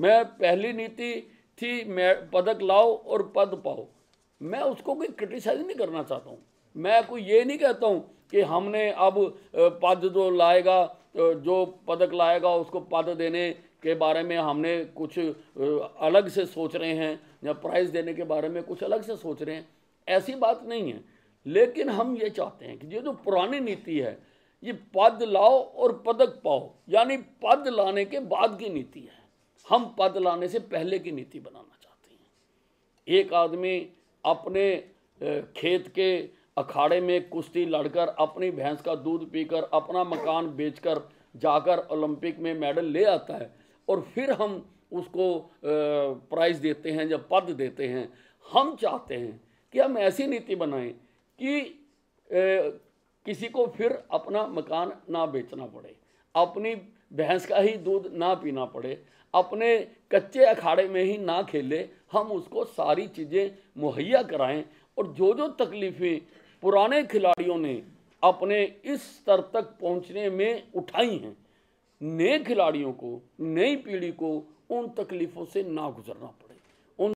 मैं पहली नीति थी मैं पदक लाओ और पद पाओ मैं उसको कोई क्रिटिसाइज नहीं करना चाहता हूँ मैं कोई ये नहीं कहता हूँ कि हमने अब पद जो लाएगा जो पदक लाएगा उसको पद देने के बारे में हमने कुछ अलग से सोच रहे हैं या प्राइज़ देने के बारे में कुछ अलग से सोच रहे हैं ऐसी बात नहीं है लेकिन हम ये चाहते हैं कि ये जो पुरानी नीति है ये पद लाओ और पदक पाओ यानी पद लाने के बाद की नीति है हम पद लाने से पहले की नीति बनाना चाहते हैं एक आदमी अपने खेत के अखाड़े में कुश्ती लड़कर अपनी भैंस का दूध पीकर अपना मकान बेचकर जाकर ओलंपिक में मेडल ले आता है और फिर हम उसको प्राइज देते हैं या पद देते हैं हम चाहते हैं कि हम ऐसी नीति बनाएं कि ए, किसी को फिर अपना मकान ना बेचना पड़े अपनी भैंस का ही दूध ना पीना पड़े अपने कच्चे अखाड़े में ही ना खेले हम उसको सारी चीज़ें मुहैया कराएं और जो जो तकलीफ़ें पुराने खिलाड़ियों ने अपने इस स्तर तक पहुंचने में उठाई हैं नए खिलाड़ियों को नई पीढ़ी को उन तकलीफ़ों से ना गुजरना पड़े